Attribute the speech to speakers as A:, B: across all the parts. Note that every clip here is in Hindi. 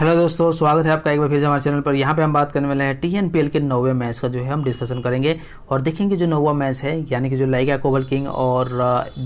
A: हेलो दोस्तों स्वागत है आपका एक बार फिर से हमारे चैनल पर यहाँ पे हम बात करने वाले हैं टी एन पी एल के नौवे मैच का जो है हम डिस्कशन करेंगे और देखेंगे जो नौवा मैच है यानी कि जो लाइगा कोबल किंग और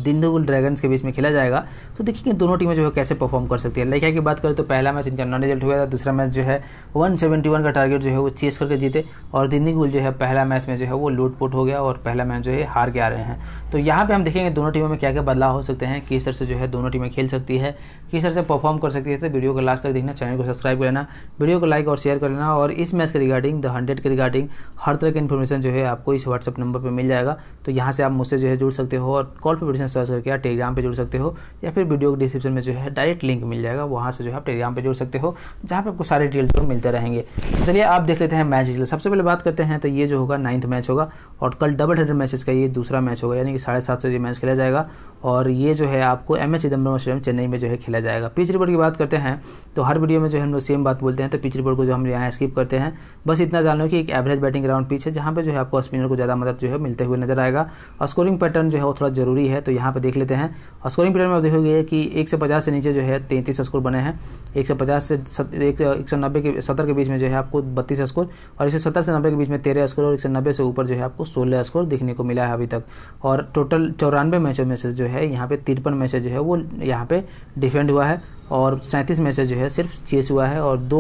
A: दिंदुगुल ड्रैगन्स के बीच में खेला जाएगा तो देखेंगे दोनों टीमें जो है कैसे परफॉर्म कर सकती है लाइका की बात करें तो पहला मैच इनका नॉन रिजल्ट हुआ था दूसरा मैच जो है वन सेवेंटी वन का टारगेट जो है वो चेस करके जीते और दिंदुगुल जो है पहला मैच में जो है वो लूटपुट हो गया और पहला मैच जो है हार के आ रहे हैं तो यहाँ पर हम देखेंगे दोनों टीमों में क्या क्या बदलाव हो सकते हैं किस तरह से जो है दोनों टीमें खेल सकती है किस तरह से परफॉर्म कर सकती है तो वीडियो को लास्ट तक देखना चैनल को सब्सक्राइब सब्सक्राइब कर लेना वीडियो को लाइक और शेयर कर लेना और इस मैच के रिगार्डिंग द हंड्रेड के रिगार्डिंग हर तरह की इन्फॉर्मेशन जो है आपको इस व्हाट्सअप नंबर पर मिल जाएगा तो यहाँ से आप मुझसे जो है जुड़ सकते हो और कॉल पर वीडियो सर्च करके टेलीग्राम पर जुड़ सकते हो या फिर वीडियो के डिस्क्रिप्शन में जो है डायरेक्ट लिंक मिल जाएगा वहाँ से जो है आप टेलीग्राम पर जुड़ सकते हो जहाँ पर आपको सारे डिटेल्स मिलते रहेंगे तो चलिए आप देख लेते हैं मैच डिटेल सबसे पहले बात करते हैं तो ये जो होगा नाइन्थ मैच होगा और कल डबल हंड्रेड मैचेस का ये दूसरा मैच होगा यानी कि साढ़े सात सौ ये मैच खेला जाएगा और ये जो है आपको M H Chidambaram stadium Chennai में जो है खेला जाएगा पिच रिपोर्ट की बात करते हैं तो हर वीडियो में जो है हम लोग सेम बात बोलते हैं तो पिच रिपोर्ट को जो हम यहाँ स्किप करते हैं बस इतना जान लो कि एक एवरेज बैटिंग ग्राउंड पिच है जहाँ पर जो है आपको स्पिनर को ज़्यादा मदद जो है मिलते हुए नजर आएगा और स्कोरिंग पैटर्न जो है वो थोड़ा जरूरी है तो यहाँ पर देख लेते हैं और स्कोरिंग पैटर्न में देखोगे कि एक सौ पचास से नीचे जो है तैंतीस स्कोर बने हैं एक सौ पचास से एक सौ नब्बे के सत्तर के बीच में जो है आपको बत्तीस स्कोर और एक सौ सत्तर से नब्बे के बीच में तेरह स्कोर और एक सौ नब्बे से ऊपर जो है आपको सोलह स्कोर देखने को मिला है अभी तक और टोटल चौरानवे मैचों में से जो है यहाँ पे तिरपन मैचेज जो है वो यहाँ पे डिफेंड हुआ है और सैंतीस मैचेज जो है सिर्फ चेस हुआ है और दो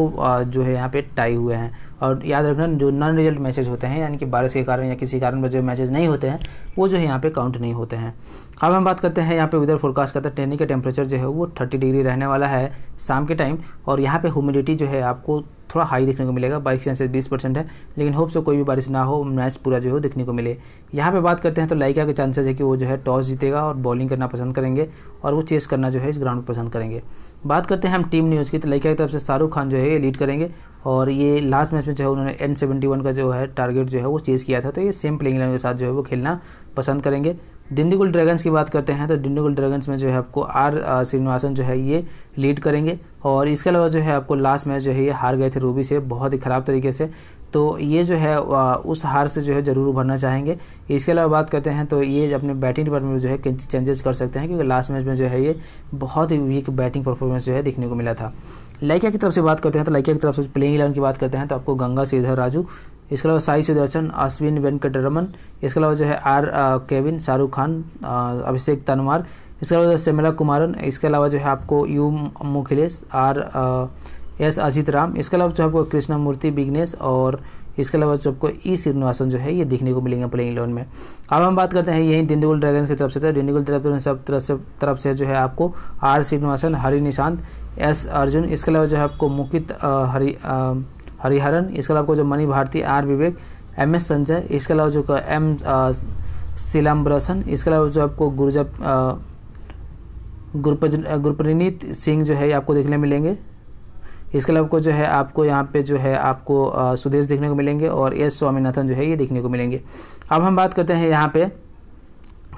A: जो है यहाँ पे टाई हुए हैं और याद रखना जो नॉन रिजल्ट मैचेज होते हैं यानी कि बारिश के कारण या किसी कारण पर जो मैचेज नहीं होते हैं वो जो है यहाँ पे काउंट नहीं होते हैं अब हम बात करते हैं यहाँ पे वेदर फोरकास्ट करते हैं टेनी का टेम्परेचर तो जो है वो थर्टी डिग्री रहने वाला है शाम के टाइम और यहाँ पे ह्यूमिडिटी जो है आपको थोड़ा हाई देखने को मिलेगा बाइक चांसेस बीस परसेंट है लेकिन होप से कोई भी बारिश ना हो मैच पूरा जो है देखने को मिले यहाँ पे बात करते हैं तो लाइका के चांसेस है कि वो जो है टॉस जीतेगा और बॉलिंग करना पसंद करेंगे और वो चेस करना जो है इस ग्राउंड पसंद करेंगे बात करते हैं हम टीम न्यूज़ की तो लाइका की तरफ से शाहरुख खान जो है ये लीड करेंगे और ये लास्ट मैच में जो है उन्होंने एन सेवेंटी वन का जो है टारगेट जो है वो चेस किया था तो ये सेम प्लेइंग लाइन के साथ जो है वो खेलना पसंद करेंगे डिंडीगुल ड्रैगन्स की बात करते हैं तो डिंडीगुल ड्रैगन्स में जो है आपको आर श्रीनिवासन जो है ये लीड करेंगे और इसके अलावा जो है आपको लास्ट मैच जो है ये हार गए थे रूबी से बहुत ही ख़राब तरीके से तो ये जो है उस हार से जो है ज़रूर उभरना चाहेंगे इसके अलावा बात करते हैं तो ये अपने बैटिंग डिपार्टमेंट में जो है चेंजेस कर सकते हैं क्योंकि लास्ट मैच में जो है ये बहुत ही वीक बैटिंग परफॉर्मेंस जो है देखने को मिला था लाइकिया की तरफ से बात करते हैं तो लाइकिया की तरफ से प्लेइंग इलेवन की बात करते हैं तो आपको गंगा श्रीधर राजू इसके अलावा साई सुदर्शन अश्विन वेंकट रमन इसके अलावा जो है आर केविन शाहरुख खान अभिषेक तनवार इसके अलावा शमिला कुमारन इसके अलावा जो है आपको U Mukhilesh R S Ajith Ram इसके अलावा जो आपको कृष्णा मूर्ति बिग्नेश और इसके अलावा जो आपको ई श्रीनिवासन जो है ये देखने को मिलेंगे प्लेइंग इलेवन में अब हम बात करते हैं यही डिंडिगुल ड्रैगन्स की तरफ से डिंडिगुल तो ड्रैगन सब तरफ से तरफ से जो है आपको आर श्रीनिवासन हरि निशांत एस अर्जुन इसके अलावा जो है आपको मुकित हरि हरिहरन इसके अलावा जो Mani Bharathi R Vivek M S Sanjay इसके अलावा जो एम सिलम्बरसन इसके अलावा जो आपको गुरजप गुरप्रनीत सिंह जो है आपको देखने मिलेंगे इसके अलावा को जो है आपको यहाँ पे जो है आपको सुदेश देखने को मिलेंगे और एस स्वामीनाथन जो है ये देखने को मिलेंगे अब हम बात करते हैं यहाँ पे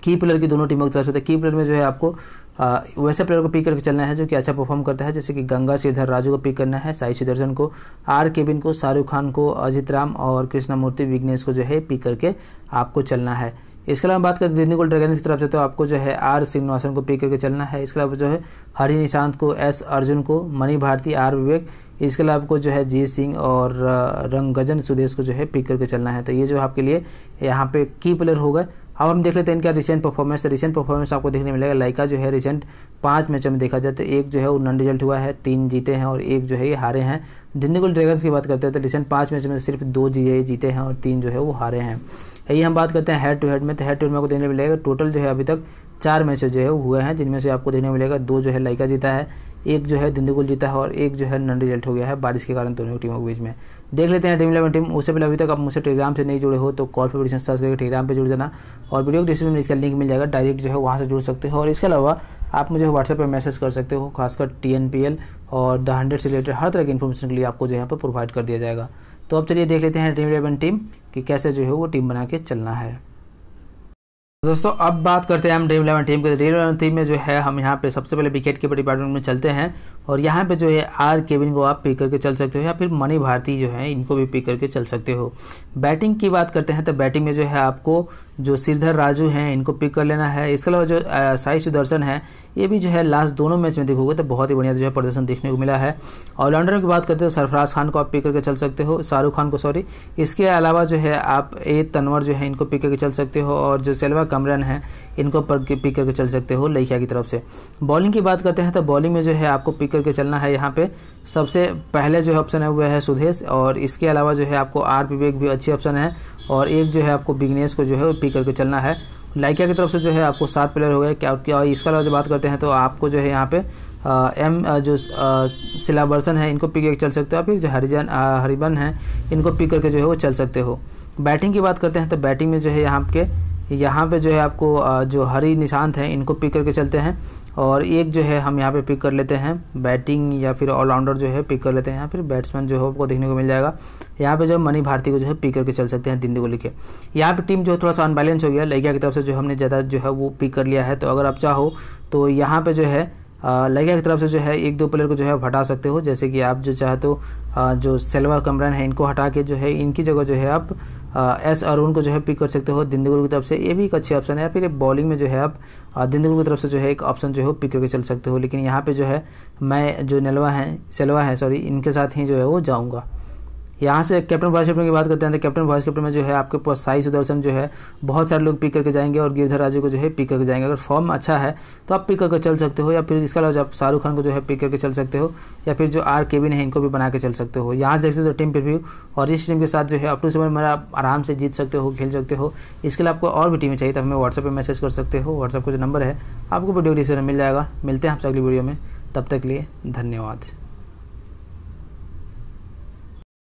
A: की प्लेयर की दोनों टीमों की तरफ से की प्लेयर में जो है आपको आ, वैसे प्लेयर को पिक करके चलना है जो कि अच्छा परफॉर्म करता है जैसे कि गंगा श्रीधर राजू को पिक करना है साई सुदर्शन को आर केबिन को शाहरुख खान को अजित राम और मूर्ति विघ्नेश को जो है पिक करके आपको चलना है इसके अलावा बात करते हैं दिल्ली को ड्रैगन की तरफ से तो आपको जो है आर श्रीनिवासन को पिक करके चलना है इसके अलावा जो है हरि निशांत को एस अर्जुन को मणि भारती आर विवेक इसके अलावा आपको जो है जी सिंह और रंगगजन सुदेश को जो है पिक करके चलना है तो ये जो आपके लिए यहाँ पे की प्लेयर हो गए अब हम देख लेते हैं इनका रिसेंट परफॉर्मेंस रिसेंट परफॉर्मेंस आपको देखने मिलेगा लाइका जो है रिसेंट पांच मैचों में देखा जाए तो एक जो है वो नॉन रिजल्ट हुआ है तीन जीते हैं और एक जो है ये हारे हैं दिल्ली गुल ड्रैगन्स की बात करते हैं तो रिसेंट पांच मैचों में सिर्फ दो जी जीते हैं और तीन जो है वो हारे हैं यही हम बात करते हैं हेड टू हेड में तो हेड टू हेड में आपको देखने मिलेगा टोटल जो है अभी तक चार मैच जो है हुए हैं जिनमें से आपको देखने मिलेगा दो जो है लाइका जीता है एक जो है दिंदुगुल जीता है और एक जो है नन रिजल्ट हो गया है बारिश के कारण दोनों टीमों के बीच में देख लेते हैं टीम इलेवन टीम उससे पहले अभी तक आप मुझसे टेलीग्राम से नहीं जुड़े हो तो कॉल पर सर्च करके टेलीग्राम पर जुड़ जाना और वीडियो के डिस्क्रिप्शन में इसका लिंक मिल जाएगा डायरेक्ट जो है वहाँ से जुड़ सकते हो और इसके अलावा आप मुझे व्हाट्सएप पर मैसेज कर सकते हो खासकर टी और द हंड्रेड से रिलेटेड हर तरह की इन्फॉर्मेशन के लिए आपको जो यहाँ पर प्रोवाइड कर दिया जाएगा तो अब चलिए देख लेते हैं ड्रीम इलेवन टीम कि कैसे जो है वो टीम बना के चलना है तो दोस्तों अब बात करते हैं हम ड्रीम इलेवन टीम के ड्रीम इलेवन टीम में जो है हम यहाँ पे सबसे पहले विकेट कीपर डिपार्टमेंट में चलते हैं और यहाँ पे जो है आर केविन को आप पिक करके चल सकते हो या फिर मनी भारती जो है इनको भी पिक करके चल सकते हो बैटिंग की बात करते हैं तो बैटिंग में जो है आपको जो श्रीधर राजू हैं इनको पिक कर लेना है इसके अलावा जो साई सुदर्शन है ये भी जो है लास्ट दोनों मैच में देखोगे तो बहुत ही बढ़िया जो है प्रदर्शन देखने को मिला है ऑलराउंडर की बात करते हो सरफराज खान को आप पिक करके चल सकते हो शाहरुख खान को सॉरी इसके अलावा जो है आप ए तनवर जो है इनको पिक करके चल सकते हो और जो सेलवा कमरन है इनको पिक करके चल सकते हो लइकिया की तरफ से बॉलिंग की बात करते हैं तो बॉलिंग में जो है आपको पिक करके चलना है यहाँ पे सबसे पहले जो ऑप्शन है वह है सुधेश और इसके अलावा जो है आपको आर विवेक भी अच्छी ऑप्शन है और एक जो है आपको बिगनेस को जो है पिक करके चलना है लाइकिया की तरफ से जो है आपको सात प्लेयर हो गए क्या और इसके अलावा जो बात करते हैं तो आपको जो है यहाँ पे आ, एम जो सिलाबर्सन है इनको पिक करके चल सकते हो फिर जो हरिजन हरिबन है इनको पिक करके जो है वो चल सकते हो बैटिंग की बात करते हैं तो बैटिंग में जो है यहाँ के यहाँ पे जो है आपको जो हरी निशांत हैं इनको पिक करके चलते हैं और एक जो है हम यहाँ पे पिक कर लेते हैं बैटिंग या फिर ऑलराउंडर जो है पिक कर लेते हैं या फिर बैट्समैन जो है आपको देखने को मिल जाएगा यहाँ पे जो मनी भारती को जो है पिक करके चल सकते हैं दिल्ली को लेकर यहाँ पे टीम जो है थोड़ा सा अनबैलेंस हो गया लगिया की तरफ से जो हमने ज़्यादा जो है वो पिक कर लिया है तो अगर आप चाहो तो यहाँ पर जो है लगिया की तरफ से जो है एक दो प्लेयर को जो है हटा सकते हो जैसे कि आप जो चाहे तो जो सेलवा कमरान है इनको हटा के जो है इनकी जगह जो है आप एस अरुण को जो है पिक कर सकते हो दिंदगुल की तरफ से ये भी एक अच्छी ऑप्शन है या फिर बॉलिंग में जो है आप दिंदगुल की तरफ से जो है एक ऑप्शन जो है पिक करके चल सकते हो लेकिन यहाँ पर जो है मैं जो नलवा है सेलवा है सॉरी इनके साथ ही जो है वो जाऊँगा यहाँ से कैप्टन वाइस कैप्टन की बात करते हैं तो कैप्टन वाइस कैप्टन में जो है आपके पास साई सुदर्शन जो है बहुत सारे लोग पिक करके जाएंगे और गिरधर राजू को जो है पिक करके जाएंगे अगर फॉर्म अच्छा है तो आप पिक करके चल सकते हो या फिर इसके अलावा आप शाहरुख खान को जो है पिक करके चल सकते हो या फिर जो आर के बिन है इनको भी बना के चल सकते हो यहाँ से देख सकते हो टीम प्रिव्यू और इस टीम के साथ जो है अप टू समय मेरा आप आराम से जीत सकते हो खेल सकते हो इसके लिए आपको और भी टीमें चाहिए तो हमें व्हाट्सएप पर मैसेज कर सकते हो व्हाट्सएप का जो नंबर है आपको वीडियो डिस्क्रिप्शन मिल जाएगा मिलते हैं आपसे अगली वीडियो में तब तक लिए धन्यवाद